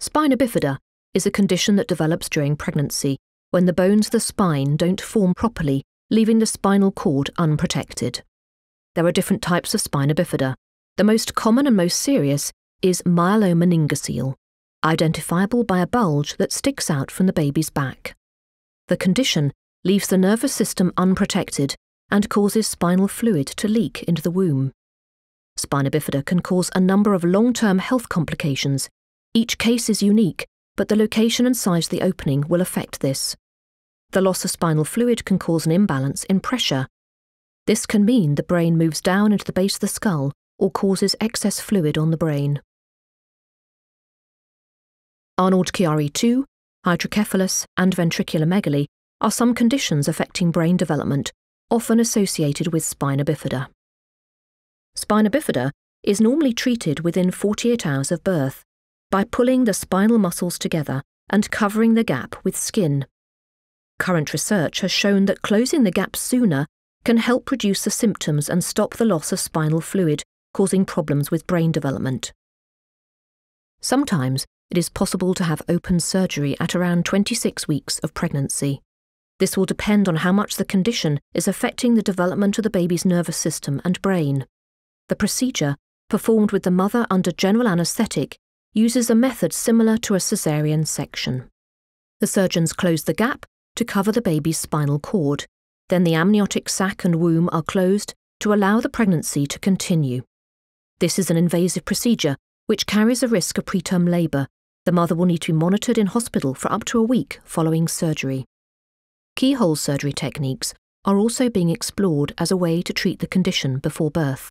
Spina bifida is a condition that develops during pregnancy when the bones of the spine don't form properly, leaving the spinal cord unprotected. There are different types of spina bifida. The most common and most serious is myelomeningocele, identifiable by a bulge that sticks out from the baby's back. The condition leaves the nervous system unprotected and causes spinal fluid to leak into the womb. Spina bifida can cause a number of long term health complications, each case is unique, but the location and size of the opening will affect this. The loss of spinal fluid can cause an imbalance in pressure. This can mean the brain moves down into the base of the skull or causes excess fluid on the brain. Arnold Chiari 2, hydrocephalus, and ventricular megaly are some conditions affecting brain development, often associated with spina bifida. Spina bifida is normally treated within 48 hours of birth, by pulling the spinal muscles together and covering the gap with skin. Current research has shown that closing the gap sooner can help reduce the symptoms and stop the loss of spinal fluid, causing problems with brain development. Sometimes it is possible to have open surgery at around 26 weeks of pregnancy. This will depend on how much the condition is affecting the development of the baby's nervous system and brain. The procedure, performed with the mother under general anaesthetic, uses a method similar to a caesarean section. The surgeons close the gap to cover the baby's spinal cord. Then the amniotic sac and womb are closed to allow the pregnancy to continue. This is an invasive procedure which carries a risk of preterm labour. The mother will need to be monitored in hospital for up to a week following surgery. Keyhole surgery techniques are also being explored as a way to treat the condition before birth.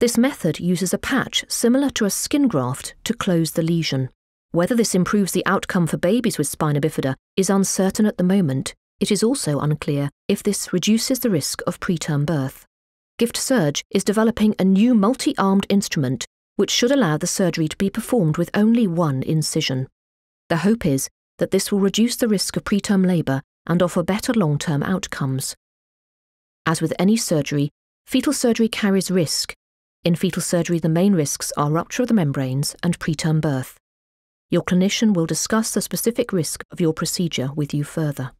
This method uses a patch similar to a skin graft to close the lesion. Whether this improves the outcome for babies with spina bifida is uncertain at the moment. It is also unclear if this reduces the risk of preterm birth. Gift Surge is developing a new multi armed instrument which should allow the surgery to be performed with only one incision. The hope is that this will reduce the risk of preterm labour and offer better long term outcomes. As with any surgery, fetal surgery carries risk in fetal surgery, the main risks are rupture of the membranes and preterm birth. Your clinician will discuss the specific risk of your procedure with you further.